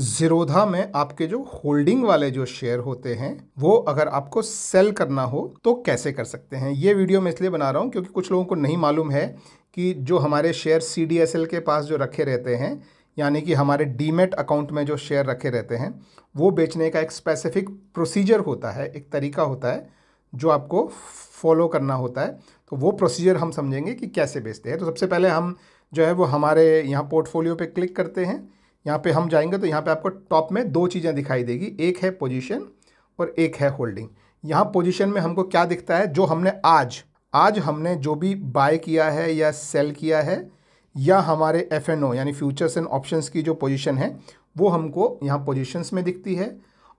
जीरोधा में आपके जो होल्डिंग वाले जो शेयर होते हैं वो अगर आपको सेल करना हो तो कैसे कर सकते हैं ये वीडियो मैं इसलिए बना रहा हूँ क्योंकि कुछ लोगों को नहीं मालूम है कि जो हमारे शेयर सी के पास जो रखे रहते हैं यानी कि हमारे डीमेट अकाउंट में जो शेयर रखे रहते हैं वो बेचने का एक स्पेसिफिक प्रोसीजर होता है एक तरीका होता है जो आपको फॉलो करना होता है तो वो प्रोसीजर हम समझेंगे कि कैसे बेचते हैं तो सबसे पहले हम जो है वो हमारे यहाँ पोर्टफोलियो पे क्लिक करते हैं यहाँ पे हम जाएंगे तो यहाँ पे आपको टॉप में दो चीज़ें दिखाई देगी एक है पोजीशन और एक है होल्डिंग यहाँ पोजीशन में हमको क्या दिखता है जो हमने आज आज हमने जो भी बाय किया है या सेल किया है या हमारे एफ यानी फ्यूचर्स एंड ऑप्शन की जो पोजिशन है वो हमको यहाँ पोजीशंस में दिखती है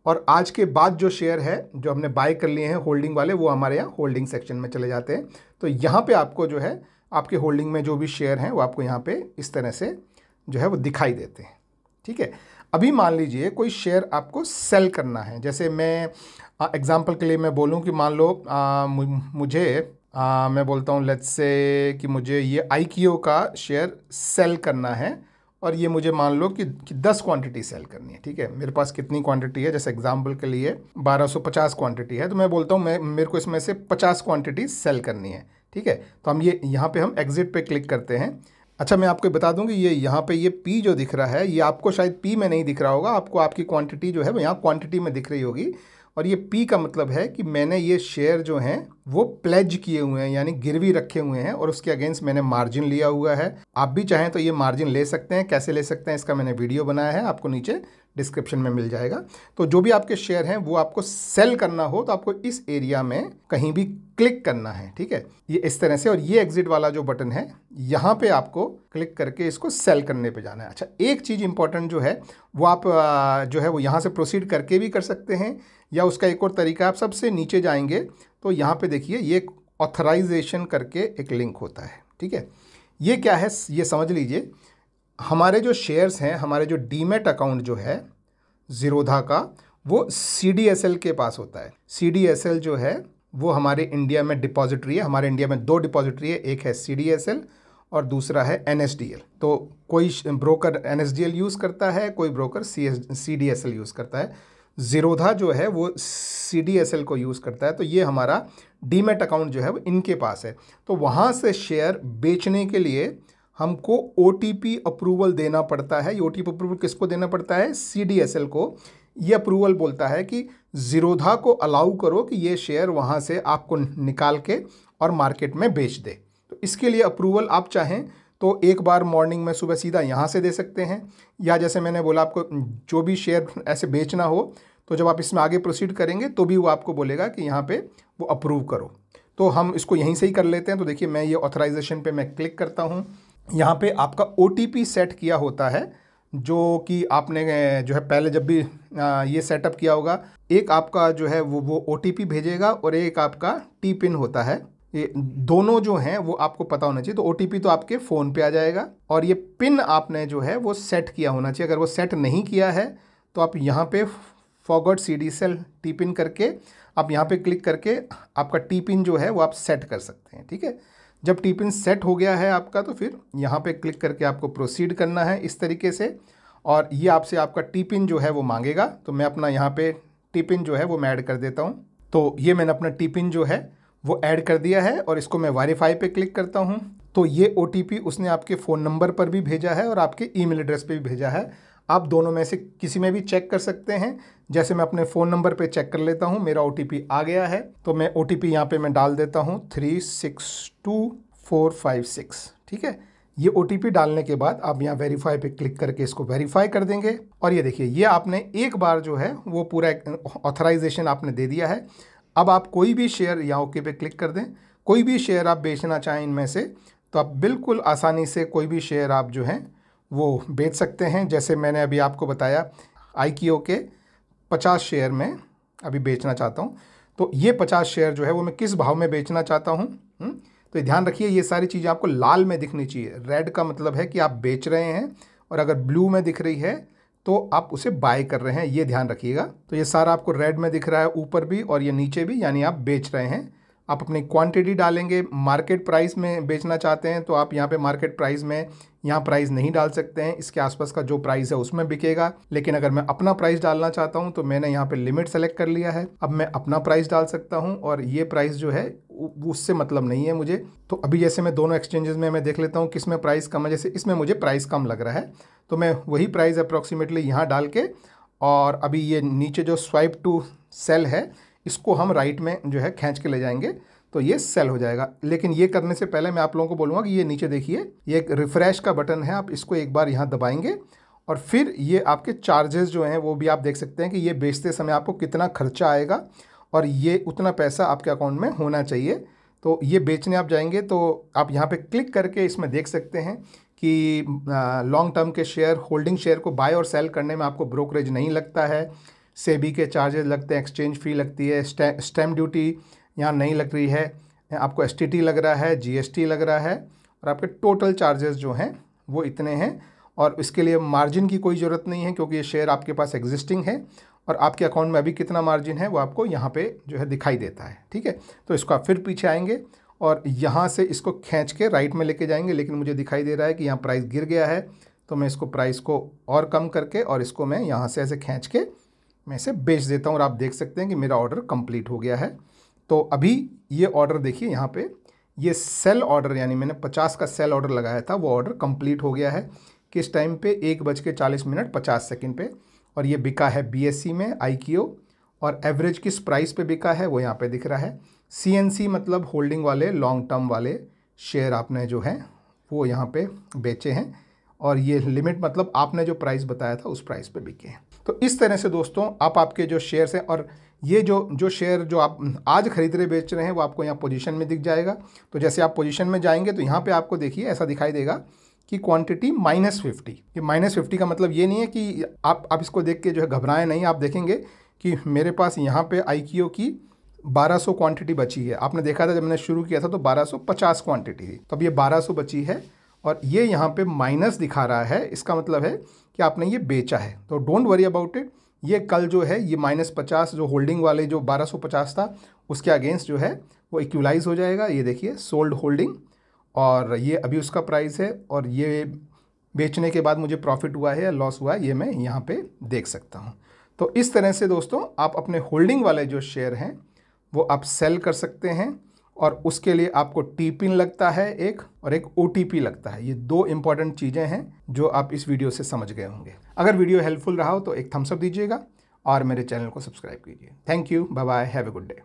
और आज के बाद जो शेयर है जो हमने बाय कर लिए हैं होल्डिंग वाले वो हमारे यहाँ होल्डिंग सेक्शन में चले जाते हैं तो यहाँ पे आपको जो है आपके होल्डिंग में जो भी शेयर हैं वो आपको यहाँ पे इस तरह से जो है वो दिखाई देते हैं ठीक है अभी मान लीजिए कोई शेयर आपको सेल करना है जैसे मैं एग्ज़ाम्पल के लिए मैं बोलूँ कि मान लो आ, मुझे आ, मैं बोलता हूँ लेट्स से कि मुझे ये आई का शेयर सेल करना है और ये मुझे मान लो कि, कि दस क्वांटिटी सेल करनी है ठीक है मेरे पास कितनी क्वांटिटी है जैसे एग्जांपल के लिए 1250 क्वांटिटी है तो मैं बोलता हूँ मैं मेरे को इसमें से 50 क्वांटिटी सेल करनी है ठीक है तो हम ये यहाँ पे हम एग्ज़िट पे क्लिक करते हैं अच्छा मैं आपको बता दूं कि ये यहाँ पे ये पी जो दिख रहा है ये आपको शायद पी में नहीं दिख रहा होगा आपको आपकी क्वांटिटी जो है वो यहाँ क्वांटिटी में दिख रही होगी और ये पी का मतलब है कि मैंने ये शेयर जो हैं वो प्लेज किए हुए हैं यानी गिरवी रखे हुए हैं और उसके अगेंस्ट मैंने मार्जिन लिया हुआ है आप भी चाहें तो ये मार्जिन ले सकते हैं कैसे ले सकते हैं इसका मैंने वीडियो बनाया है आपको नीचे डिस्क्रिप्शन में मिल जाएगा तो जो भी आपके शेयर हैं वो आपको सेल करना हो तो आपको इस एरिया में कहीं भी क्लिक करना है ठीक है ये इस तरह से और ये एग्जिट वाला जो बटन है यहाँ पे आपको क्लिक करके इसको सेल करने पे जाना है अच्छा एक चीज़ इंपॉर्टेंट जो है वो आप जो है वो यहाँ से प्रोसीड करके भी कर सकते हैं या उसका एक और तरीका आप सबसे नीचे जाएंगे तो यहाँ पे देखिए ये ऑथराइजेशन करके एक लिंक होता है ठीक है ये क्या है ये समझ लीजिए हमारे जो शेयर्स हैं हमारे जो डीमेट अकाउंट जो है जीरोधा का वो सी के पास होता है सी जो है वो हमारे इंडिया में डिपॉजिटरी है हमारे इंडिया में दो डिपॉजिटरी है एक है सी और दूसरा है एन तो कोई ब्रोकर एन यूज़ करता है कोई ब्रोकर सी यूज़ करता है जीरोधा जो है वो सी डी एस एल को यूज़ करता है तो ये हमारा डीमेट अकाउंट जो है वो इनके पास है तो वहाँ से शेयर बेचने के लिए हमको ओ अप्रूवल देना पड़ता है ये ओ अप्रूवल किसको देना पड़ता है सी को ये अप्रूवल बोलता है कि जीरोधा को अलाउ करो कि ये शेयर वहाँ से आपको निकाल के और मार्केट में बेच दे तो इसके लिए अप्रूवल आप चाहें तो एक बार मॉर्निंग में सुबह सीधा यहाँ से दे सकते हैं या जैसे मैंने बोला आपको जो भी शेयर ऐसे बेचना हो तो जब आप इसमें आगे प्रोसीड करेंगे तो भी वो आपको बोलेगा कि यहाँ पे वो अप्रूव करो तो हम इसको यहीं से ही कर लेते हैं तो देखिए मैं ये ऑथराइजेशन पे मैं क्लिक करता हूँ यहाँ पे आपका ओ सेट किया होता है जो कि आपने जो है पहले जब भी ये सेटअप किया होगा एक आपका जो है वो वो ओ भेजेगा और एक आपका टी पिन होता है ये दोनों जो हैं वो आपको पता होना चाहिए तो ओ तो आपके फ़ोन पे आ जाएगा और ये पिन आपने जो है वो सेट किया होना चाहिए अगर वो सेट नहीं किया है तो आप यहाँ पे forgot C D S L T PIN करके आप यहाँ पे क्लिक करके आपका टी पिन जो है वो आप सेट कर सकते हैं ठीक है जब टी पिन सेट हो गया है आपका तो फिर यहाँ पे क्लिक करके आपको प्रोसीड करना है इस तरीके से और ये आपसे आपका टी पिन जो है वो मांगेगा तो मैं अपना यहाँ पे टी पिन जो है वो मैं ऐड कर देता हूँ तो ये मैंने अपना टी पिन जो है वो ऐड कर दिया है और इसको मैं वाईफाई पे क्लिक करता हूँ तो ये ओ उसने आपके फ़ोन नंबर पर भी भेजा है और आपके ईमेल एड्रेस पर भी भेजा है आप दोनों में से किसी में भी चेक कर सकते हैं जैसे मैं अपने फ़ोन नंबर पे चेक कर लेता हूँ मेरा ओ आ गया है तो मैं ओ टी पी यहाँ पर मैं डाल देता हूँ three six two four five six ठीक है ये ओ डालने के बाद आप यहाँ वेरीफाई पे क्लिक करके इसको वेरीफाई कर देंगे और ये देखिए ये आपने एक बार जो है वो पूरा ऑथराइजेशन आपने दे दिया है अब आप कोई भी शेयर यहाँ ओके पे क्लिक कर दें कोई भी शेयर आप बेचना चाहें इनमें से तो आप बिल्कुल आसानी से कोई भी शेयर आप जो हैं वो बेच सकते हैं जैसे मैंने अभी आपको बताया आई के पचास शेयर में अभी बेचना चाहता हूँ तो ये पचास शेयर जो है वो मैं किस भाव में बेचना चाहता हूँ हम्म, तो ध्यान रखिए ये सारी चीज़ें आपको लाल में दिखनी चाहिए रेड का मतलब है कि आप बेच रहे हैं और अगर ब्लू में दिख रही है तो आप उसे बाय कर रहे हैं ये ध्यान रखिएगा तो ये सारा आपको रेड में दिख रहा है ऊपर भी और ये नीचे भी यानी आप बेच रहे हैं आप अपनी क्वांटिटी डालेंगे मार्केट प्राइस में बेचना चाहते हैं तो आप यहाँ पे मार्केट प्राइस में यहाँ प्राइस नहीं डाल सकते हैं इसके आसपास का जो प्राइस है उसमें बिकेगा लेकिन अगर मैं अपना प्राइस डालना चाहता हूँ तो मैंने यहाँ पे लिमिट सेलेक्ट कर लिया है अब मैं अपना प्राइस डाल सकता हूँ और ये प्राइस जो है उससे मतलब नहीं है मुझे तो अभी जैसे मैं दोनों एक्सचेंजेस में मैं देख लेता हूँ किस में प्राइस कम है जैसे इसमें मुझे प्राइस कम लग रहा है तो मैं वही प्राइस अप्रॉक्सीमेटली यहाँ डाल के और अभी ये नीचे जो स्वाइप टू सेल है इसको हम राइट में जो है खींच के ले जाएंगे तो ये सेल हो जाएगा लेकिन ये करने से पहले मैं आप लोगों को बोलूँगा कि ये नीचे देखिए ये एक रिफ्रेश का बटन है आप इसको एक बार यहाँ दबाएंगे और फिर ये आपके चार्जेस जो हैं वो भी आप देख सकते हैं कि ये बेचते समय आपको कितना खर्चा आएगा और ये उतना पैसा आपके अकाउंट में होना चाहिए तो ये बेचने आप जाएंगे तो आप यहाँ पे क्लिक करके इसमें देख सकते हैं कि लॉन्ग टर्म के शेयर होल्डिंग शेयर को बाय और सेल करने में आपको ब्रोकरेज नहीं लगता है सेबी के चार्जेस लगते हैं एक्सचेंज फ़ी लगती है स्टैम्प ड्यूटी यहाँ नहीं लग रही है आपको एस लग रहा है जी लग रहा है और आपके टोटल चार्जेस जो हैं वो इतने हैं और इसके लिए मार्जिन की कोई ज़रूरत नहीं है क्योंकि ये शेयर आपके पास एग्जिस्टिंग है और आपके अकाउंट में अभी कितना मार्जिन है वो आपको यहाँ पे जो है दिखाई देता है ठीक है तो इसको आप फिर पीछे आएंगे और यहाँ से इसको खींच के राइट में लेके जाएंगे लेकिन मुझे दिखाई दे रहा है कि यहाँ प्राइस गिर गया है तो मैं इसको प्राइस को और कम करके और इसको मैं यहाँ से ऐसे खींच के मैं इसे बेच देता हूँ और आप देख सकते हैं कि मेरा ऑर्डर कंप्लीट हो गया है तो अभी ये ऑर्डर देखिए यहाँ पे ये सेल ऑर्डर यानी मैंने 50 का सेल ऑर्डर लगाया था वो ऑर्डर कंप्लीट हो गया है किस टाइम पे एक बज के चालीस मिनट पचास सेकेंड पे और ये बिका है बी में आई और एवरेज किस प्राइस पर बिका है वो यहाँ पर दिख रहा है सी मतलब होल्डिंग वाले लॉन्ग टर्म वाले शेयर आपने जो है वो यहाँ पर बेचे हैं और ये लिमिट मतलब आपने जो प्राइस बताया था उस प्राइस पे बिके हैं तो इस तरह से दोस्तों आप आपके जो शेयर्स हैं और ये जो जो शेयर जो आप आज खरीद रहे बेच रहे हैं वो आपको यहाँ पोजीशन में दिख जाएगा तो जैसे आप पोजीशन में जाएंगे तो यहाँ पे आपको देखिए ऐसा दिखाई देगा कि क्वांटिटी माइनस फिफ्टी ये माइनस फिफ्टी का मतलब ये नहीं है कि आप आप इसको देख के जो है घबराएं नहीं आप देखेंगे कि मेरे पास यहाँ पर आई की 1200 क्वांटिटी बची है आपने देखा था जब मैंने शुरू किया था तो 1250 क्वांटिटी थी तो अब ये 1200 बची है और ये यहाँ पे माइनस दिखा रहा है इसका मतलब है कि आपने ये बेचा है तो डोंट वरी अबाउट इट ये कल जो है ये माइनस पचास जो होल्डिंग वाले जो पचास था उसके अगेंस्ट जो है वो इक्वलाइज हो जाएगा ये देखिए सोल्ड होल्डिंग और ये अभी उसका प्राइस है और ये बेचने के बाद मुझे प्रॉफिट हुआ है या लॉस हुआ है ये मैं यहाँ पे देख सकता हूँ तो इस तरह से दोस्तों आप अपने होल्डिंग वाले जो शेयर हैं वो आप सेल कर सकते हैं और उसके लिए आपको टी पिन लगता है एक और एक ओ लगता है ये दो इंपॉर्टेंट चीज़ें हैं जो आप इस वीडियो से समझ गए होंगे अगर वीडियो हेल्पफुल रहा हो तो एक थम्सअप दीजिएगा और मेरे चैनल को सब्सक्राइब कीजिए thank you bye bye have a good day